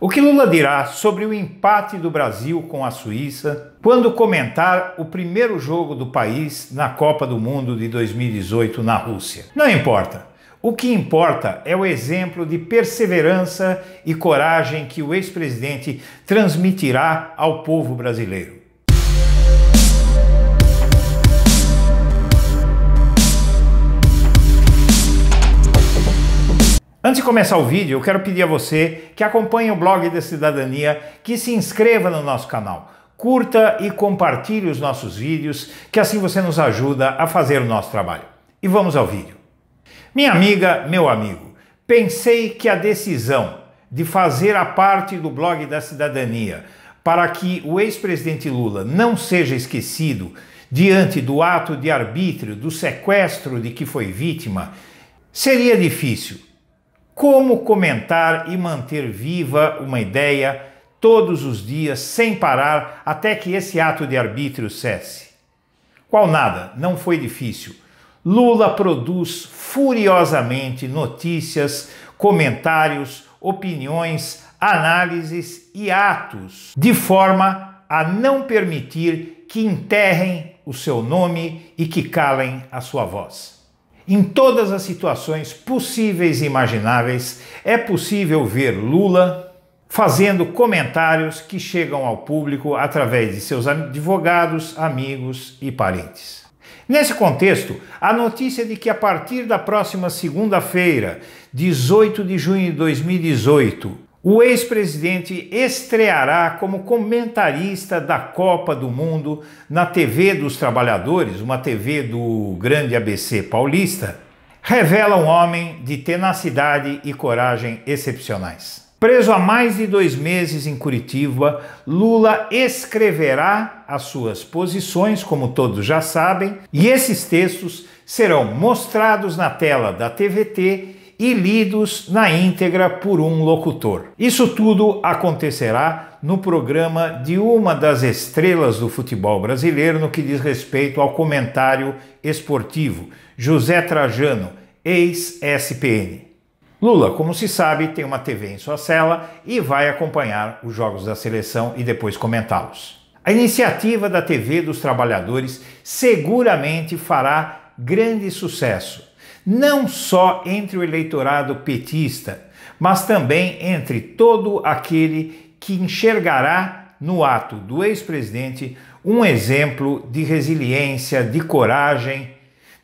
O que Lula dirá sobre o empate do Brasil com a Suíça quando comentar o primeiro jogo do país na Copa do Mundo de 2018 na Rússia? Não importa. O que importa é o exemplo de perseverança e coragem que o ex-presidente transmitirá ao povo brasileiro. Antes de começar o vídeo, eu quero pedir a você que acompanhe o blog da Cidadania, que se inscreva no nosso canal, curta e compartilhe os nossos vídeos, que assim você nos ajuda a fazer o nosso trabalho. E vamos ao vídeo. Minha amiga, meu amigo, pensei que a decisão de fazer a parte do blog da Cidadania para que o ex-presidente Lula não seja esquecido diante do ato de arbítrio, do sequestro de que foi vítima, seria difícil como comentar e manter viva uma ideia todos os dias sem parar até que esse ato de arbítrio cesse. Qual nada, não foi difícil. Lula produz furiosamente notícias, comentários, opiniões, análises e atos, de forma a não permitir que enterrem o seu nome e que calem a sua voz. Em todas as situações possíveis e imagináveis, é possível ver Lula fazendo comentários que chegam ao público através de seus advogados, amigos e parentes. Nesse contexto, a notícia de que a partir da próxima segunda-feira, 18 de junho de 2018, o ex-presidente estreará como comentarista da Copa do Mundo na TV dos Trabalhadores, uma TV do grande ABC paulista. Revela um homem de tenacidade e coragem excepcionais. Preso há mais de dois meses em Curitiba, Lula escreverá as suas posições, como todos já sabem, e esses textos serão mostrados na tela da TVT e lidos na íntegra por um locutor. Isso tudo acontecerá no programa de uma das estrelas do futebol brasileiro no que diz respeito ao comentário esportivo, José Trajano, ex-SPN. Lula, como se sabe, tem uma TV em sua cela e vai acompanhar os jogos da seleção e depois comentá-los. A iniciativa da TV dos Trabalhadores seguramente fará grande sucesso não só entre o eleitorado petista, mas também entre todo aquele que enxergará no ato do ex-presidente um exemplo de resiliência, de coragem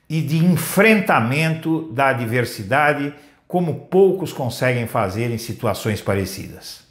e de enfrentamento da adversidade, como poucos conseguem fazer em situações parecidas.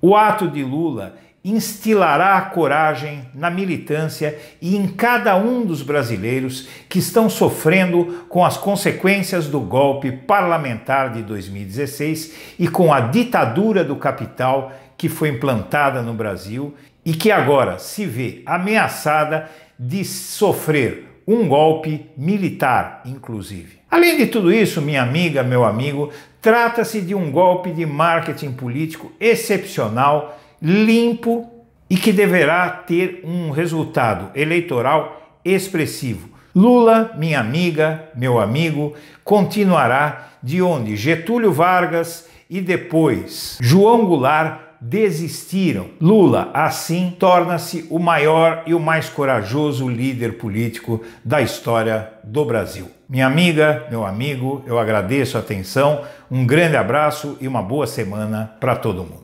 O ato de Lula instilará a coragem na militância e em cada um dos brasileiros que estão sofrendo com as consequências do golpe parlamentar de 2016 e com a ditadura do capital que foi implantada no Brasil e que agora se vê ameaçada de sofrer um golpe militar, inclusive. Além de tudo isso, minha amiga, meu amigo, trata-se de um golpe de marketing político excepcional limpo e que deverá ter um resultado eleitoral expressivo. Lula, minha amiga, meu amigo, continuará de onde Getúlio Vargas e depois João Goulart desistiram. Lula, assim, torna-se o maior e o mais corajoso líder político da história do Brasil. Minha amiga, meu amigo, eu agradeço a atenção, um grande abraço e uma boa semana para todo mundo.